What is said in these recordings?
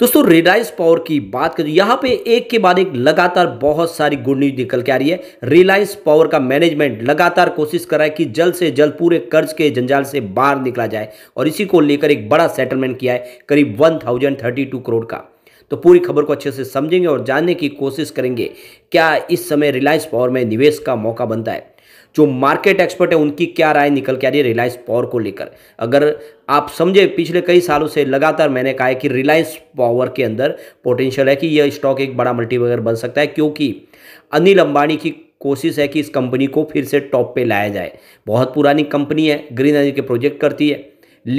दोस्तों रिलायंस पावर की बात करें तो यहाँ पे एक के बाद एक लगातार बहुत सारी गुड न्यूज निकल के आ रही है रिलायंस पावर का मैनेजमेंट लगातार कोशिश कर रहा है कि जल्द से जल्द पूरे कर्ज के जंजाल से बाहर निकला जाए और इसी को लेकर एक बड़ा सेटलमेंट किया है करीब 1032 करोड़ का तो पूरी खबर को अच्छे से समझेंगे और जानने की कोशिश करेंगे क्या इस समय रिलायंस पावर में निवेश का मौका बनता है जो मार्केट एक्सपर्ट है उनकी क्या राय निकल के आ रही है रिलायंस पावर को लेकर अगर आप समझे पिछले कई सालों से लगातार मैंने कहा है कि रिलायंस पावर के अंदर पोटेंशियल है कि यह स्टॉक एक बड़ा मल्टीबैगर बन सकता है क्योंकि अनिल अंबानी की कोशिश है कि इस कंपनी को फिर से टॉप पे लाया जाए बहुत पुरानी कंपनी है ग्रीन एनर्जी के प्रोजेक्ट करती है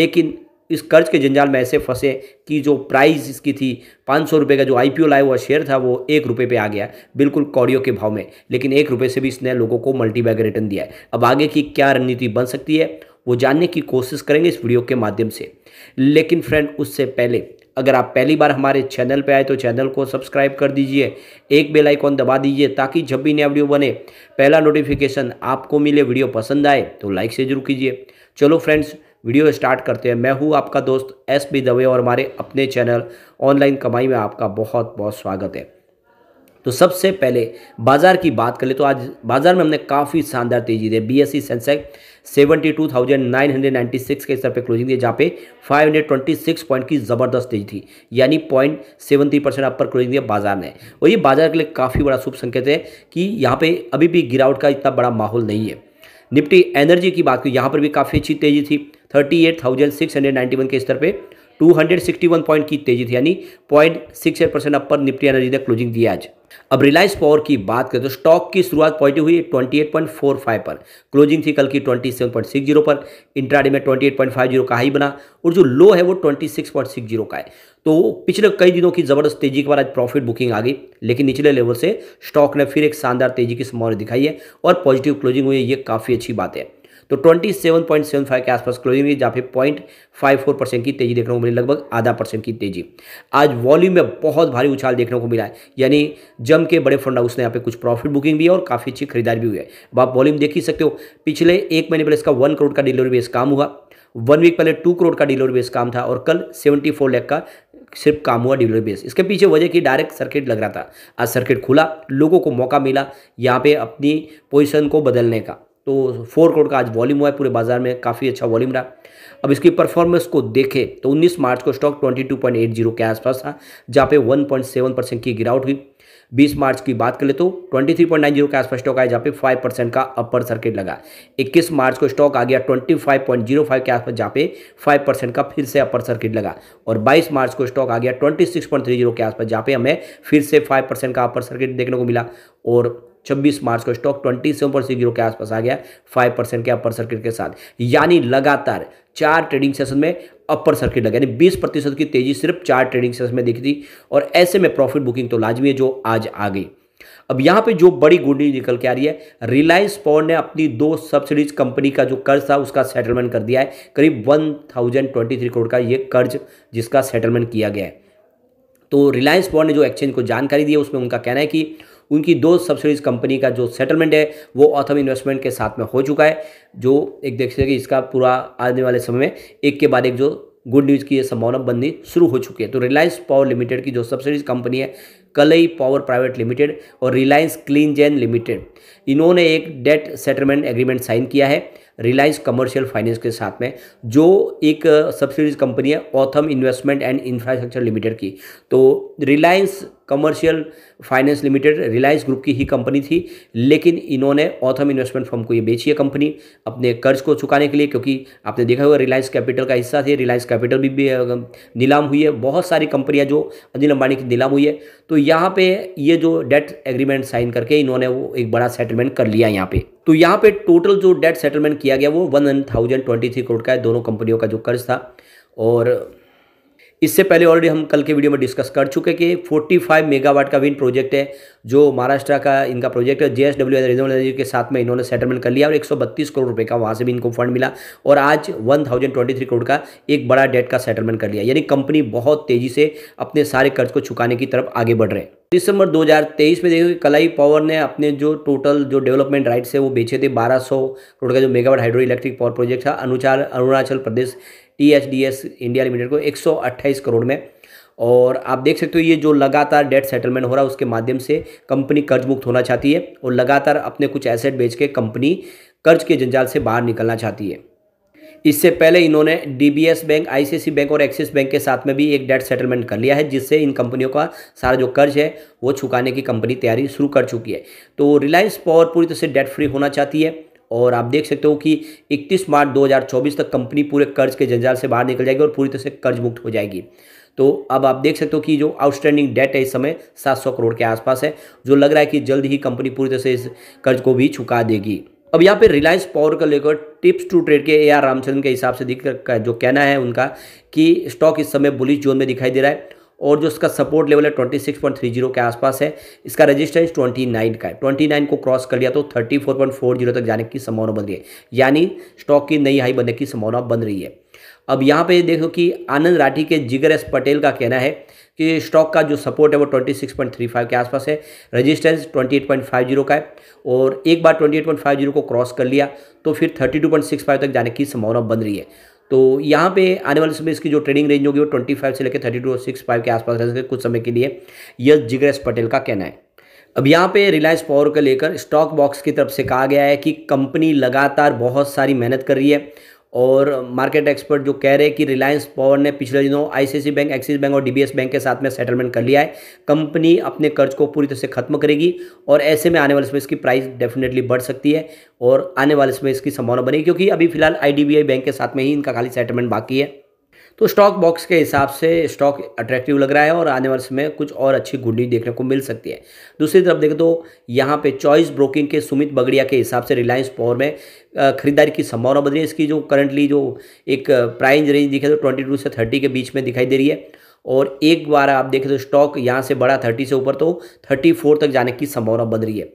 लेकिन इस कर्ज के जंजाल में ऐसे फंसे कि जो प्राइस इसकी थी पाँच सौ रुपये का जो आई पी ओ लाया हुआ शेयर था वो एक रुपये पे आ गया बिल्कुल कौड़ियों के भाव में लेकिन एक रुपये से भी इसने लोगों को मल्टीबैग रिटर्न दिया है अब आगे की क्या रणनीति बन सकती है वो जानने की कोशिश करेंगे इस वीडियो के माध्यम से लेकिन फ्रेंड उससे पहले अगर आप पहली बार हमारे चैनल पे आए तो चैनल को सब्सक्राइब कर दीजिए एक बेल आइकॉन दबा दीजिए ताकि जब भी नया वीडियो बने पहला नोटिफिकेशन आपको मिले वीडियो पसंद आए तो लाइक से जरूर कीजिए चलो फ्रेंड्स वीडियो स्टार्ट करते हैं मैं हूँ आपका दोस्त एस बी दवे और हमारे अपने चैनल ऑनलाइन कमाई में आपका बहुत बहुत स्वागत है तो सबसे पहले बाज़ार की बात करें तो आज बाज़ार में हमने काफ़ी शानदार तेजी दी B S C sensex seventy two thousand nine hundred ninety six के स्तर पे क्लोजिंग दी जहाँ पे five hundred twenty six point की ज़बरदस्त तेजी थी यानी point seventy percent percent upper closing दिया बाजार ने और ये बाजार के लिए काफ़ी बड़ा शुभ संकेत है कि यहाँ पे अभी भी गिरावट का इतना बड़ा माहौल नहीं है निफ्टी एनर्जी की बात की यहाँ पर भी काफ़ी अच्छी तेजी थी thirty eight thousand six hundred ninety one के स्तर पर 261 पॉइंट की तेजी थी यानी point six eight percent upper Nifty energy ने क्लोजिंग दिया आज अब रिलायंस पावर की बात करें तो स्टॉक की शुरुआत पॉजिटिव हुई 28.45 पर क्लोजिंग थी कल की 27.60 पर इंट्राडे में 28.50 का ही बना और जो लो है वो 26.60 का है तो पिछले कई दिनों की ज़बरदस्त तेजी के बाद आज प्रॉफिट बुकिंग आ गई लेकिन निचले लेवल से स्टॉक ने फिर एक शानदार तेजी की संभावना दिखाई है और पॉजिटिव क्लोजिंग हुई है ये काफ़ी अच्छी बात है तो twenty seven point seven five के आसपास क्लोजिंग रही जहाँ पे पॉइंट फाइव फोर परसेंट की तेजी देखने को मिली लगभग आधा परसेंट की तेजी आज वॉल्यूम में बहुत भारी उछाल देखने को मिला है यानी जम के बड़े फंड हाउस ने यहाँ पे कुछ प्रॉफिट बुकिंग भी है और काफ़ी अच्छी खरीदारी भी हुई है अब आप वॉल्यूम देख ही सकते हो पिछले एक महीने पहले इसका वन करोड़ का डिलीवरी बेस काम हुआ वन वीक पहले टू करोड़ का डिलीवरी बेस काम था और कल सेवेंटी फोर का सिर्फ काम हुआ डिलीवरी बेस इसके पीछे वजह की डायरेक्ट सर्किट लग रहा था आज सर्किट खुला लोगों को मौका मिला यहाँ पे अपनी पोजीशन को बदलने का तो फोर करोड़ का आज वॉल्यूम हुआ है पूरे बाजार में काफ़ी अच्छा वॉल्यूम रहा अब इसकी परफॉर्मेंस को देखें तो 19 मार्च को स्टॉक 22.80 के आसपास था जहाँ पे 1.7 परसेंट की गिरावट हुई 20 मार्च की बात करें तो 23.90 के आसपास स्टॉक आया जहाँ पे 5 परसेंट का अपर सर्किट लगा 21 मार्च को स्टॉक आ गया 25.05 के आसपास जहाँ पे 5 परसेंट का फिर से अपर सर्किट लगा और 22 मार्च को स्टॉक आ गया 26.30 के आसपास जहाँ पे हमें फिर से 5 परसेंट का अपर सर्किट देखने को मिला और छब्बीस मार्च को stock twenty seven percent zero के आसपास आ गया फाइव परसेंट के अपर सर्किट के साथ यानी लगातार चार ट्रेडिंग सेशन में अपर सर्किट लगा यानी बीस प्रतिशत की तेजी सिर्फ चार ट्रेडिंग सेशन में दिखी थी और ऐसे में प्रॉफिट बुकिंग तो लाजमी है जो आज आ गई अब यहां पे जो बड़ी गुड न्यूज निकल के आ रही है रिलायंस पॉवर ने अपनी दो सब्सिडीज कंपनी का जो कर्ज था उसका सेटलमेंट कर दिया है करीब 1023 करोड़ का ये कर्ज जिसका सेटलमेंट किया गया है तो रिलायंस पॉवर ने जो एक्सचेंज को जानकारी दी है उसमें उनका कहना है कि उनकी दो सब्सिडीज कंपनी का जो सेटलमेंट है वो ऑथम इन्वेस्टमेंट के साथ में हो चुका है जो एक देख सकते इसका पूरा आने वाले समय में एक के बाद एक जो गुड न्यूज़ की ये संभावना बननी शुरू हो चुकी है तो रिलायंस पावर लिमिटेड की जो सब्सिडीज कंपनी है कलई पावर प्राइवेट लिमिटेड और रिलायंस क्लीन जैन लिमिटेड इन्होंने एक डेट सेटलमेंट एग्रीमेंट साइन किया है रिलायंस कमर्शियल फाइनेंस के साथ में जो एक uh, सब्सिडीज कंपनी है ऑथम इन्वेस्टमेंट एंड इंफ्रास्ट्रक्चर लिमिटेड की तो Reliance commercial finance limited Reliance group की ही कंपनी थी लेकिन इन्होंने ऑथम इन्वेस्टमेंट फर्म को ये बेची है कंपनी अपने कर्ज को चुकाने के लिए क्योंकि आपने देखा होगा रिलायंस कैपिटल का हिस्सा थे रिलायंस कैपिटल भी, भी नीलाम हुई है बहुत सारी कंपनियाँ जो अनिल अंबानी की नीलाम हुई है तो यहाँ पर ये जो डेट एग्रीमेंट साइन करके इन्होंने वो एक बड़ा सेटलमेंट कर लिया यहाँ पर तो यहाँ पर टोटल जो डेट सेटलमेंट किया गया वो one thousand twenty three crore का है दोनों कंपनियों का जो कर्ज था और इससे पहले ऑलरेडी हम कल के वीडियो में डिस्कस कर चुके कि 45 मेगावाट का विन प्रोजेक्ट है जो महाराष्ट्र का इनका प्रोजेक्ट है जेएसडब्ल्यू रिजनल एनर्जी के साथ में इन्होंने सेटलमेंट कर लिया और 132 करोड़ रुपए का वहाँ से भी इनको फंड मिला और आज 1023 करोड़ का एक बड़ा डेट का सेटलमेंट कर लिया यानी कंपनी बहुत तेजी से अपने सारे कर्ज को चुकाने की तरफ आगे बढ़ रहे हैं दिसंबर 2023 में देखो कलाई पावर ने अपने जो टोटल जो डेवलपमेंट राइट्स है वो बेचे थे 1200 करोड़ का जो megawatt hydro electric power project था अनुचार Arunachal Pradesh T H D S India limited को एक करोड़ में और आप देख सकते हो ये जो लगातार डेट सेटलमेंट हो रहा है उसके माध्यम से कंपनी कर्ज मुक्त होना चाहती है और लगातार अपने कुछ एसेट बेच के कंपनी कर्ज के जंजाल से बाहर निकलना चाहती है इससे पहले इन्होंने डीबीएस बैंक सी बैंक और एक्सिस बैंक के साथ में भी एक डेट सेटलमेंट कर लिया है जिससे इन कंपनियों का सारा जो कर्ज है वो चुकाने की कंपनी तैयारी शुरू कर चुकी है तो रिलायंस पावर पूरी तरह से डेट फ्री होना चाहती है और आप देख सकते हो कि 31 मार्च 2024 तक कंपनी पूरे कर्ज के जंजाल से बाहर निकल जाएगी और पूरी तरह से कर्ज मुक्त हो जाएगी तो अब आप देख सकते हो कि जो आउटस्टैंडिंग डेट है इस समय 700 करोड़ के आसपास है जो लग रहा है कि जल्द ही कंपनी पूरी तरह से इस कर्ज को भी चुका देगी अब यहाँ पे रिलायंस पावर को लेकर टिप्स टू ट्रेड के ए आर रामचंद्र के हिसाब से दिख जो कहना है उनका कि स्टॉक इस समय बुलिश जोन में दिखाई दे रहा है और जो इसका सपोर्ट लेवल है 26.30 के आसपास है इसका रेजिस्टेंस 29 का है 29 को क्रॉस कर लिया तो 34.40 तक जाने की संभावना बन रही है यानी स्टॉक की नई हाई बनने की संभावना बन रही है अब यहाँ पे देखो कि आनंद राठी के जिगर एस पटेल का कहना है कि स्टॉक का जो सपोर्ट है वो 26.35 के आसपास है रेजिस्टेंस 28.50 का है और एक बार 28.50 को क्रॉस कर लिया तो फिर 32.65 तक जाने की संभावना बन रही है तो यहाँ पे आने वाले समय इसकी जो ट्रेडिंग रेंज होगी वो ट्वेंटी फाइव से लेकर थर्टी टू सिक्स फाइव के आसपास रह सकते कुछ समय के लिए यह जिग्रेस पटेल का कहना है अब यहाँ पे रिलायंस पावर को लेकर स्टॉक बॉक्स की तरफ से कहा गया है कि कंपनी लगातार बहुत सारी मेहनत कर रही है और मार्केट एक्सपर्ट जो कह रहे हैं कि रिलायंस पावर ने पिछले दिनों आईसीआईसी बैंक एक्सिस बैंक और डीबीएस बैंक के साथ में सेटलमेंट कर लिया है कंपनी अपने कर्ज को पूरी तरह से खत्म करेगी और ऐसे में आने वाले समय इसकी प्राइस डेफिनेटली बढ़ सकती है और आने वाले समय इसकी संभावना बनेगी क्योंकि अभी फिलहाल आई बैंक के साथ में ही इनका खाली सेटलमेंट बाकी है तो स्टॉक बॉक्स के हिसाब से स्टॉक अट्रैक्टिव लग रहा है और आने वाले समय कुछ और अच्छी गुंडी देखने को मिल सकती है दूसरी तरफ देखें तो यहाँ पे चॉइस ब्रोकिंग के सुमित बगड़िया के हिसाब से रिलायंस पावर में खरीदारी की संभावना बदली रही है इसकी जो करंटली जो एक प्राइज रेंज दिखे तो ट्वेंटी टू से थर्टी के बीच में दिखाई दे रही है और एक बार आप देखें तो स्टॉक यहाँ से बढ़ा थर्टी से ऊपर तो थर्टी फोर तक जाने की संभावना बन रही है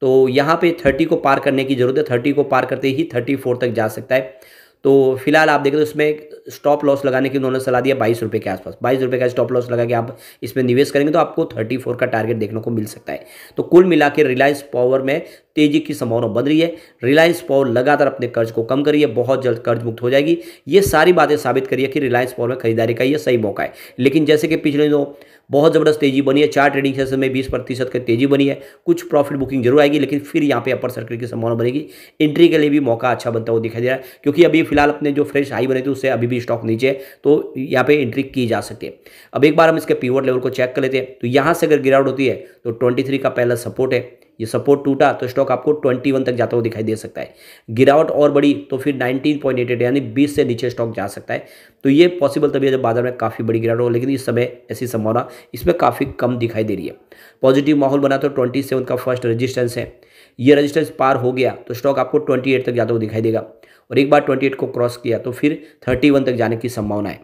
तो यहाँ पे थर्टी को पार करने की जरूरत है थर्टी को पार करते ही थर्टी फोर तक जा सकता है तो फिलहाल आप देखें तो इसमें स्टॉप लॉस लगाने की उन्होंने सलाह दिया बाईस रुपये के आसपास बाईस रुपये का स्टॉप लॉस लगा के आप इसमें निवेश करेंगे तो आपको थर्टी फोर का टारगेट देखने को मिल सकता है तो कुल मिला के रिलायंस पावर में तेजी की संभावना बन रही है रिलायंस पावर लगातार अपने कर्ज को कम करिए बहुत जल्द कर्ज मुक्त हो जाएगी ये सारी बातें साबित करिए कि रिलायंस पावर में खरीदारी का ये सही मौका है लेकिन जैसे कि पिछले दिनों बहुत ज़बरदस्त तेजी बनी है चार ट्रेडिंग सेशन में बीस प्रतिशत की तेजी बनी है कुछ प्रॉफिट बुकिंग जरूर आएगी लेकिन फिर यहाँ पे अपर सर्किट की संभावना बनेगी एंट्री के लिए भी मौका अच्छा बनता हुआ दिखाई दे रहा है क्योंकि अभी फिलहाल अपने जो फ्रेश हाई बने थे उससे अभी भी स्टॉक नीचे है तो यहाँ पे एंट्री की जा सकती है अब एक बार हम इसके पीवर्ट लेवल को चेक कर लेते हैं तो यहाँ से अगर गिरावट होती है तो ट्वेंटी का पहला सपोर्ट है ये सपोर्ट टूटा तो स्टॉक आपको 21 तक जाता हुआ दिखाई दे सकता है गिरावट और बड़ी तो फिर 19.88 यानी 20 से नीचे स्टॉक जा सकता है तो ये पॉसिबल तभी है जब बाजार में काफ़ी बड़ी गिरावट हो लेकिन इस समय ऐसी संभावना इसमें काफ़ी कम दिखाई दे रही है पॉजिटिव माहौल बना तो ट्वेंटी का फर्स्ट रजिस्टेंस है ये रजिस्टेंस पार हो गया तो स्टॉक आपको ट्वेंटी तक जाता हुआ दिखाई देगा और एक बार ट्वेंटी को क्रॉस किया तो फिर थर्टी तक जाने की संभावना है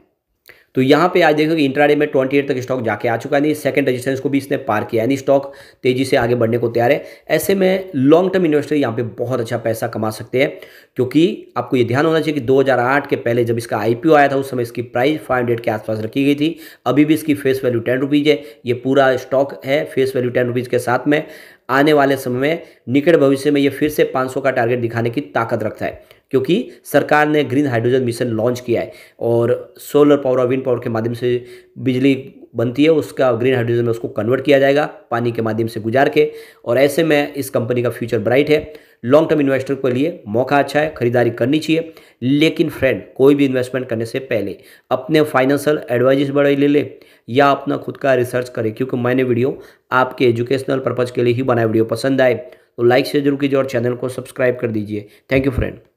तो यहाँ पे आज देखो कि इंट्राडे में ट्वेंटी एट तक स्टॉक जाके आ चुका है यानी सेकंड रेजिस्टेंस को भी इसने पार किया यानी स्टॉक तेजी से आगे बढ़ने को तैयार है ऐसे में लॉन्ग टर्म इन्वेस्टर यहाँ पे बहुत अच्छा पैसा कमा सकते हैं क्योंकि आपको ये ध्यान होना चाहिए कि 2008 के पहले जब इसका आई आया था उस समय इसकी प्राइस फाइव के आसपास रखी गई थी अभी भी इसकी फेस वैल्यू टेन रुपीज़ है ये पूरा स्टॉक है फेस वैल्यू टेन रुपीज़ के साथ में आने वाले समय में निकट भविष्य में ये फिर से 500 का टारगेट दिखाने की ताकत रखता है क्योंकि सरकार ने ग्रीन हाइड्रोजन मिशन लॉन्च किया है और सोलर पावर और विंड पावर के माध्यम से बिजली बनती है उसका ग्रीन हाइड्रोजन में उसको कन्वर्ट किया जाएगा पानी के माध्यम से गुजार के और ऐसे में इस कंपनी का फ्यूचर ब्राइट है लॉन्ग टर्म इन्वेस्टर के लिए मौका अच्छा है खरीदारी करनी चाहिए लेकिन फ्रेंड कोई भी इन्वेस्टमेंट करने से पहले अपने फाइनेंशियल एडवाइजेस बड़े ले ले या अपना खुद का रिसर्च करें क्योंकि मैंने वीडियो आपके एजुकेशनल पर्पज़ के लिए ही बनाया वीडियो पसंद आए तो लाइक से जरूर कीजिए और चैनल को सब्सक्राइब कर दीजिए थैंक यू फ्रेंड